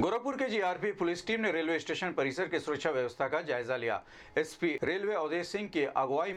गोरखपुर के GRP police team ने railway station परिसर की सुरक्षा व्यवस्था का जायजा लिया एसपी रेलवे अवधेश सिंह की अगुवाई